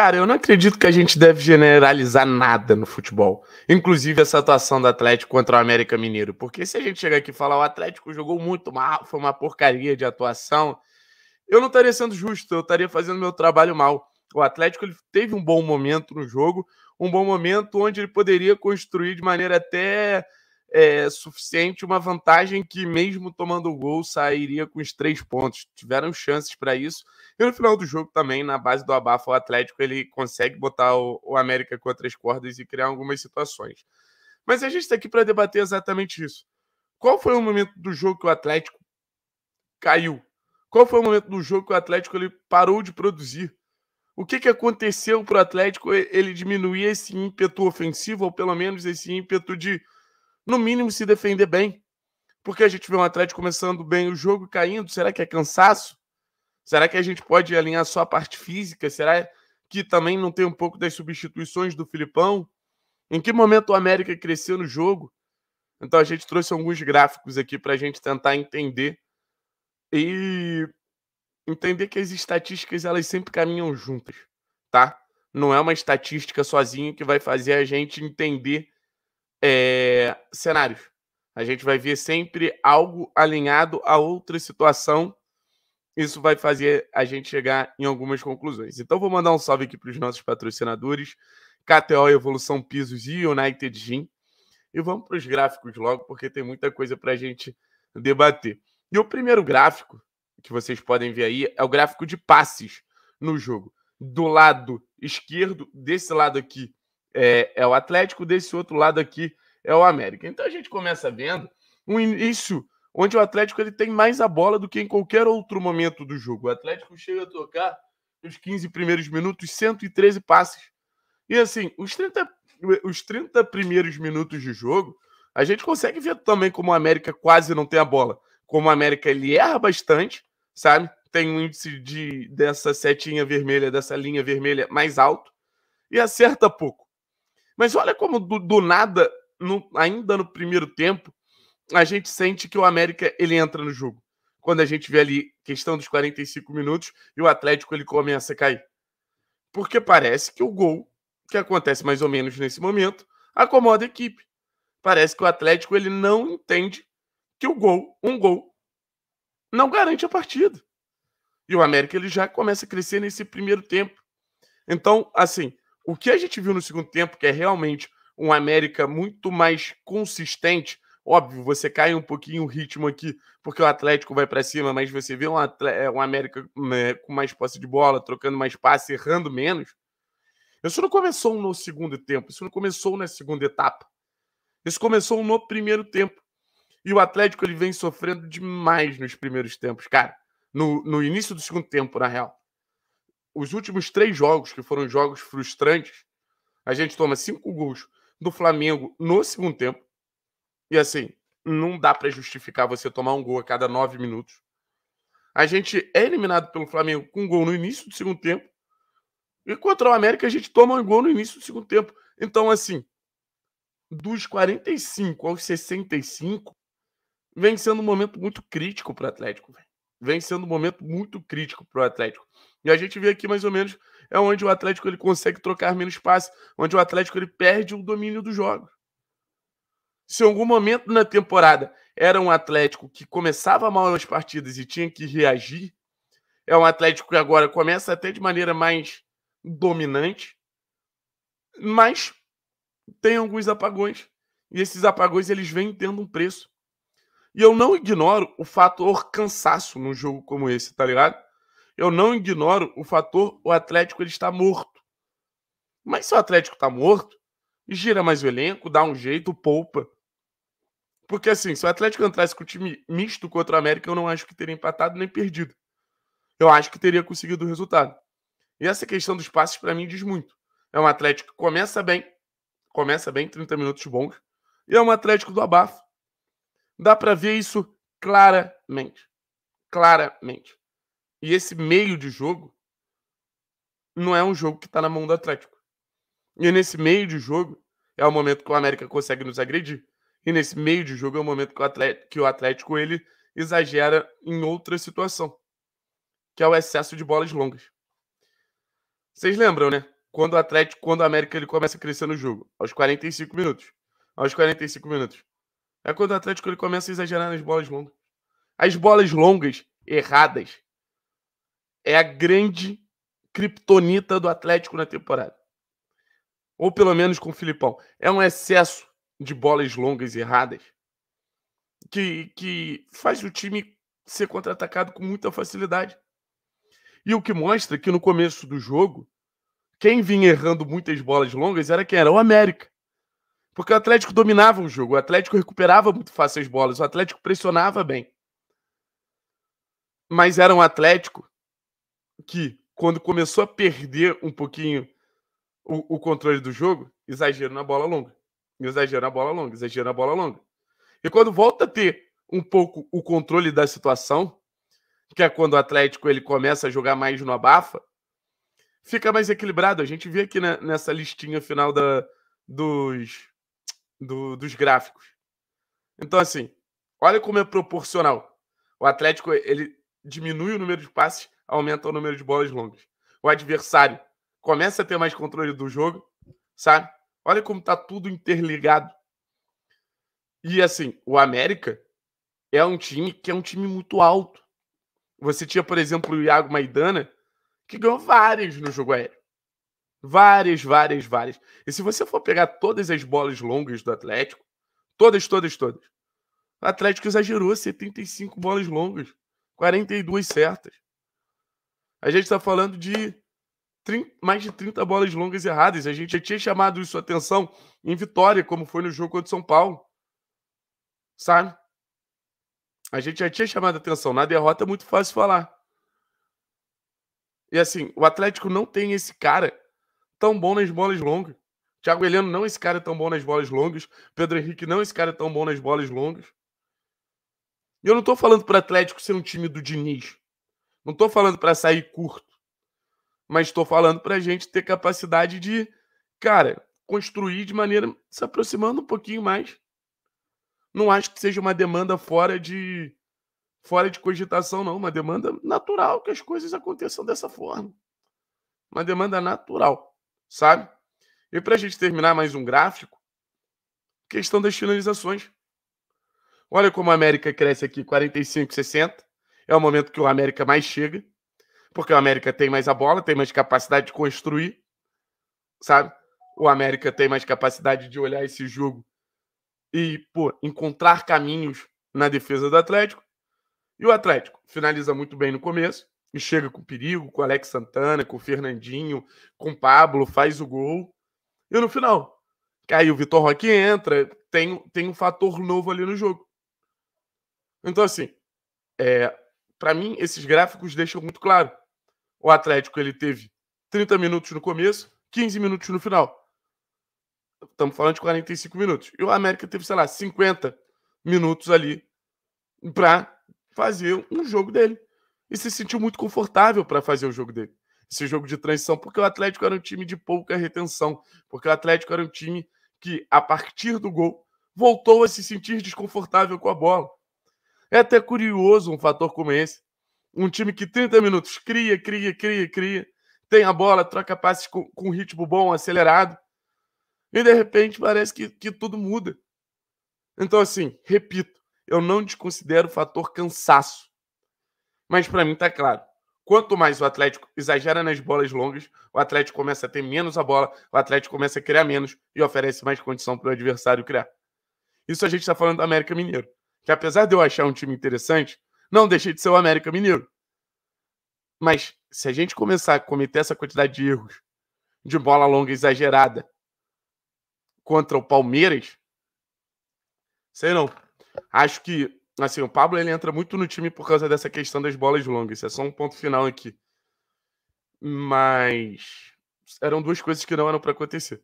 Cara, eu não acredito que a gente deve generalizar nada no futebol. Inclusive essa atuação do Atlético contra o América Mineiro. Porque se a gente chegar aqui e falar o Atlético jogou muito mal, foi uma porcaria de atuação, eu não estaria sendo justo, eu estaria fazendo meu trabalho mal. O Atlético ele teve um bom momento no jogo, um bom momento onde ele poderia construir de maneira até é, suficiente, uma vantagem que, mesmo tomando o gol, sairia com os três pontos. Tiveram chances para isso. E no final do jogo também, na base do abafa, o Atlético ele consegue botar o, o América contra as cordas e criar algumas situações. Mas a gente está aqui para debater exatamente isso. Qual foi o momento do jogo que o Atlético caiu? Qual foi o momento do jogo que o Atlético ele parou de produzir? O que, que aconteceu para o Atlético ele diminuir esse ímpeto ofensivo, ou pelo menos esse ímpeto de no mínimo, se defender bem. Porque a gente vê um Atlético começando bem o jogo caindo. Será que é cansaço? Será que a gente pode alinhar só a parte física? Será que também não tem um pouco das substituições do Filipão? Em que momento o América cresceu no jogo? Então a gente trouxe alguns gráficos aqui para a gente tentar entender e entender que as estatísticas elas sempre caminham juntas, tá? Não é uma estatística sozinha que vai fazer a gente entender é, cenários. A gente vai ver sempre algo alinhado a outra situação. Isso vai fazer a gente chegar em algumas conclusões. Então, vou mandar um salve aqui para os nossos patrocinadores: KTO Evolução Pisos e United Gym. E vamos para os gráficos logo, porque tem muita coisa para a gente debater. E o primeiro gráfico que vocês podem ver aí é o gráfico de passes no jogo. Do lado esquerdo, desse lado aqui, é, é o Atlético, desse outro lado aqui é o América. Então a gente começa vendo um início onde o Atlético ele tem mais a bola do que em qualquer outro momento do jogo. O Atlético chega a tocar nos 15 primeiros minutos 113 passes. E assim, os 30, os 30 primeiros minutos de jogo, a gente consegue ver também como o América quase não tem a bola. Como o América ele erra bastante, sabe? Tem um índice de, dessa setinha vermelha, dessa linha vermelha mais alto e acerta pouco. Mas olha como do, do nada, no, ainda no primeiro tempo, a gente sente que o América ele entra no jogo. Quando a gente vê ali questão dos 45 minutos e o Atlético ele começa a cair. Porque parece que o gol, que acontece mais ou menos nesse momento, acomoda a equipe. Parece que o Atlético ele não entende que o gol, um gol, não garante a partida. E o América ele já começa a crescer nesse primeiro tempo. Então, assim, o que a gente viu no segundo tempo, que é realmente um América muito mais consistente. Óbvio, você cai um pouquinho o ritmo aqui, porque o Atlético vai para cima, mas você vê um, Atlético, um América né, com mais posse de bola, trocando mais passe, errando menos. Isso não começou no segundo tempo, isso não começou na segunda etapa. Isso começou no primeiro tempo. E o Atlético ele vem sofrendo demais nos primeiros tempos, cara. No, no início do segundo tempo, na real os últimos três jogos, que foram jogos frustrantes, a gente toma cinco gols do Flamengo no segundo tempo. E assim, não dá para justificar você tomar um gol a cada nove minutos. A gente é eliminado pelo Flamengo com um gol no início do segundo tempo. E contra o América a gente toma um gol no início do segundo tempo. Então, assim, dos 45 aos 65, vem sendo um momento muito crítico para o Atlético. Véio. Vem sendo um momento muito crítico para o Atlético. E a gente vê aqui mais ou menos é onde o Atlético ele consegue trocar menos passe, onde o Atlético ele perde o domínio dos jogos. Se em algum momento na temporada era um Atlético que começava mal as partidas e tinha que reagir, é um Atlético que agora começa até de maneira mais dominante, mas tem alguns apagões. E esses apagões eles vêm tendo um preço. E eu não ignoro o fator cansaço num jogo como esse, tá ligado? eu não ignoro o fator o Atlético ele está morto. Mas se o Atlético está morto, gira mais o elenco, dá um jeito, poupa. Porque assim, se o Atlético entrasse com o time misto contra o América, eu não acho que teria empatado nem perdido. Eu acho que teria conseguido o resultado. E essa questão dos passes para mim diz muito. É um Atlético que começa bem, começa bem, 30 minutos bons, e é um Atlético do abafo. Dá para ver isso claramente. Claramente. E esse meio de jogo não é um jogo que está na mão do Atlético. E nesse meio de jogo é o momento que o América consegue nos agredir. E nesse meio de jogo é o momento que o Atlético, que o Atlético ele exagera em outra situação, que é o excesso de bolas longas. Vocês lembram, né? Quando o Atlético, quando o América ele começa a crescer no jogo, aos 45 minutos. Aos 45 minutos. É quando o Atlético ele começa a exagerar nas bolas longas. As bolas longas erradas é a grande criptonita do Atlético na temporada. Ou pelo menos com o Filipão. É um excesso de bolas longas erradas que, que faz o time ser contra-atacado com muita facilidade. E o que mostra que no começo do jogo, quem vinha errando muitas bolas longas era quem era o América. Porque o Atlético dominava o jogo, o Atlético recuperava muito fácil as bolas, o Atlético pressionava bem. Mas era um Atlético que quando começou a perder um pouquinho o, o controle do jogo, exagero na bola longa, exagero na bola longa, exagero na bola longa. E quando volta a ter um pouco o controle da situação, que é quando o Atlético ele começa a jogar mais no abafa, fica mais equilibrado. A gente vê aqui na, nessa listinha final da, dos, do, dos gráficos. Então, assim, olha como é proporcional. O Atlético ele diminui o número de passes, aumenta o número de bolas longas. O adversário começa a ter mais controle do jogo, sabe? Olha como tá tudo interligado. E assim, o América é um time que é um time muito alto. Você tinha, por exemplo, o Iago Maidana, que ganhou várias no jogo aéreo. Várias, várias, várias. E se você for pegar todas as bolas longas do Atlético, todas, todas, todas. O Atlético exagerou 75 bolas longas, 42 certas. A gente está falando de 30, mais de 30 bolas longas erradas. A gente já tinha chamado isso a atenção em vitória, como foi no jogo contra o São Paulo. Sabe? A gente já tinha chamado a atenção. Na derrota é muito fácil falar. E assim, o Atlético não tem esse cara tão bom nas bolas longas. Thiago Heleno não é esse cara tão bom nas bolas longas. Pedro Henrique não é esse cara tão bom nas bolas longas. E eu não estou falando para o Atlético ser um time do Diniz. Não estou falando para sair curto, mas estou falando para a gente ter capacidade de, cara, construir de maneira se aproximando um pouquinho mais. Não acho que seja uma demanda fora de fora de cogitação, não. Uma demanda natural que as coisas aconteçam dessa forma. Uma demanda natural, sabe? E para a gente terminar mais um gráfico, questão das finalizações. Olha como a América cresce aqui 45, 60. É o momento que o América mais chega, porque o América tem mais a bola, tem mais capacidade de construir, sabe? O América tem mais capacidade de olhar esse jogo e, pô, encontrar caminhos na defesa do Atlético. E o Atlético finaliza muito bem no começo e chega com perigo, com Alex Santana, com Fernandinho, com Pablo, faz o gol. E no final, aí o Vitor Roque entra, tem, tem um fator novo ali no jogo. Então, assim, é, para mim, esses gráficos deixam muito claro. O Atlético ele teve 30 minutos no começo, 15 minutos no final. Estamos falando de 45 minutos. E o América teve, sei lá, 50 minutos ali para fazer um jogo dele. E se sentiu muito confortável para fazer o jogo dele. Esse jogo de transição, porque o Atlético era um time de pouca retenção, porque o Atlético era um time que, a partir do gol, voltou a se sentir desconfortável com a bola. É até curioso um fator como esse. Um time que 30 minutos cria, cria, cria, cria, tem a bola, troca passes com, com ritmo bom, acelerado. E de repente parece que, que tudo muda. Então, assim, repito, eu não desconsidero o fator cansaço. Mas para mim tá claro. Quanto mais o Atlético exagera nas bolas longas, o Atlético começa a ter menos a bola, o Atlético começa a criar menos e oferece mais condição para o adversário criar. Isso a gente está falando do América Mineiro que apesar de eu achar um time interessante, não deixei de ser o América Mineiro. Mas se a gente começar a cometer essa quantidade de erros de bola longa exagerada contra o Palmeiras, sei não. Acho que assim, o Pablo ele entra muito no time por causa dessa questão das bolas longas. Isso é só um ponto final aqui. Mas eram duas coisas que não eram para acontecer.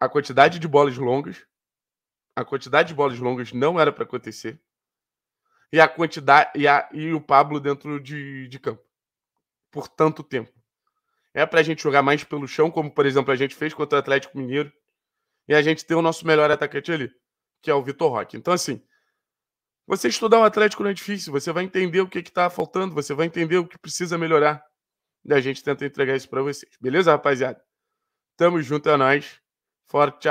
A quantidade de bolas longas a quantidade de bolas longas não era para acontecer. E a quantidade e, a, e o Pablo dentro de, de campo por tanto tempo. É para a gente jogar mais pelo chão, como por exemplo a gente fez contra o Atlético Mineiro, e a gente tem o nosso melhor atacante ali, que é o Vitor Roque. Então, assim, você estudar o Atlético não é difícil, você vai entender o que está faltando, você vai entender o que precisa melhorar. E a gente tenta entregar isso para vocês. Beleza, rapaziada? Tamo junto, é nóis. Forte